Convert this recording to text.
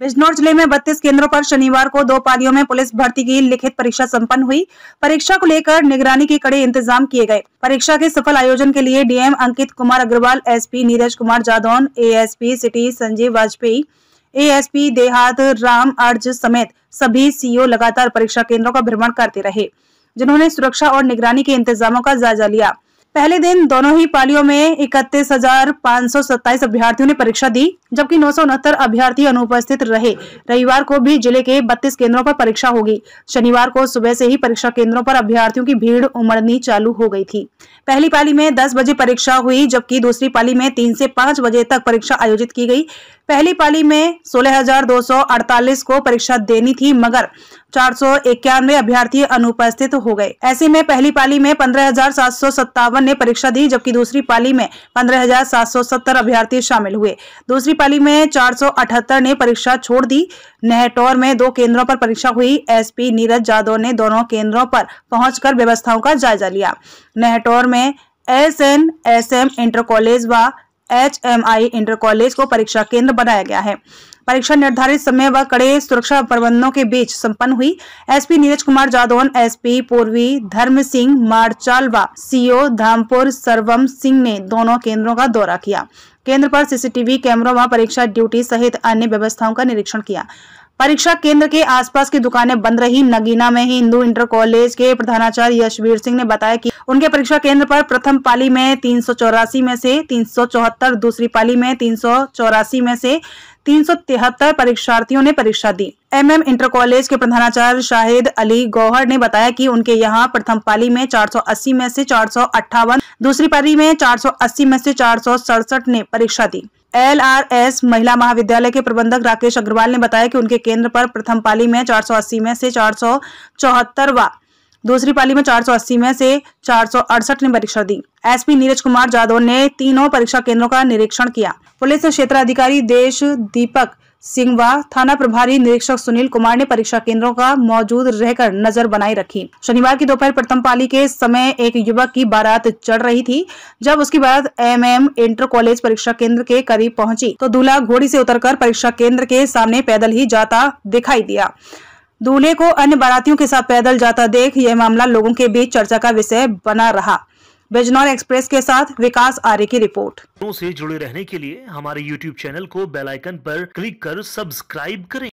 बिजनौर जिले में बत्तीस केंद्रों पर शनिवार को दो पालियों में पुलिस भर्ती की लिखित परीक्षा संपन्न हुई परीक्षा को लेकर निगरानी के कड़े इंतजाम किए गए परीक्षा के सफल आयोजन के लिए DM Ankit Kumar Agarwal SP Neeraj Kumar Jadaun ASP city Sanjeev Vajpayee ASP देहात राम अर्ज समेत सभी सीओ लगातार परीक्षा केंद्रों का भ्रमण करते रहे जिन्होंने सुरक्षा और निगरानी के इंतजामों का जायजा लिया पहले दिन दोनों ही पालियों में इकतीस हजार सौ सत्ताईस अभ्यर्थियों ने परीक्षा दी जबकि नौ सौ उनहत्तर अभ्यर्थी अनुपस्थित रहे रविवार को भी जिले के बत्तीस केंद्रों पर परीक्षा होगी शनिवार को सुबह से ही परीक्षा केंद्रों पर अभ्यर्थियों की भीड़ उमड़नी चालू हो गई थी पहली पाली में दस बजे परीक्षा हुई जबकि दूसरी पाली में तीन से पांच बजे तक परीक्षा आयोजित की गई पहली पाली में 16,248 को परीक्षा देनी थी मगर चार अभ्यर्थी अनुपस्थित हो गए ऐसे में पहली पाली में पंद्रह ने परीक्षा दी जबकि दूसरी पाली में 15,770 अभ्यर्थी शामिल हुए दूसरी पाली में 478 ने परीक्षा छोड़ दी नेहटोर में दो केंद्रों पर परीक्षा हुई एसपी नीरज यादव ने दोनों केंद्रों पर पहुंचकर व्यवस्थाओं का जायजा लिया नेहटोर में S N S M inter college व H M I inter college को परीक्षा केंद्र बनाया गया है परीक्षा निर्धारित समय व कड़े सुरक्षा प्रबंधों के बीच संपन्न हुई एसपी नीरज कुमार जादौन एसपी पूर्वी धर्म सिंह मारचालवा सीओ धामपुर सर्वम सिंह ने दोनों केंद्रों का दौरा किया केंद्र पर सीसीटीवी कैमरों व परीक्षा ड्यूटी सहित अन्य व्यवस्थाओं का निरीक्षण किया परीक्षा केंद्र के आसपास की दुकानें बंद रही नगीना में ही हिंदू इंटर कॉलेज के प्रधानाचार्य यशवीर सिंह ने बताया कि उनके परीक्षा केंद्र पर प्रथम पाली में तीन में से तीन दूसरी पाली में तीन में से तीन परीक्षार्थियों ने परीक्षा दी एमएम इंटर कॉलेज के प्रधानाचार्य शाहिद अली गौहर ने बताया कि उनके यहां प्रथम पाली में 480 में से चार दूसरी पाली में 480 में से चार ने परीक्षा दी एलआरएस महिला महाविद्यालय के प्रबंधक राकेश अग्रवाल ने बताया कि उनके केंद्र पर प्रथम पाली में 480 में से चार सौ दूसरी पाली में 480 में से चार ने परीक्षा दी एसपी नीरज कुमार जादव ने तीनों परीक्षा केंद्रों का निरीक्षण किया पुलिस क्षेत्र अधिकारी देश दीपक सिंह व थाना प्रभारी निरीक्षक सुनील कुमार ने परीक्षा केंद्रों का मौजूद रहकर नजर बनाए रखी शनिवार की दोपहर प्रथम पाली के समय एक युवक की बारात चढ़ रही थी जब उसकी बारात एमएम इंटर कॉलेज परीक्षा केंद्र के करीब पहुंची तो दूल्हा घोड़ी से उतरकर परीक्षा केंद्र के सामने पैदल ही जाता दिखाई दिया दूल्हे को अन्य बारातियों के साथ पैदल जाता देख यह मामला लोगों के बीच चर्चा का विषय बना रहा बिजनौर एक्सप्रेस के साथ विकास आर्य की रिपोर्ट से जुड़े रहने के लिए हमारे यूट्यूब चैनल को बेलाइकन आरोप क्लिक कर सब्सक्राइब करें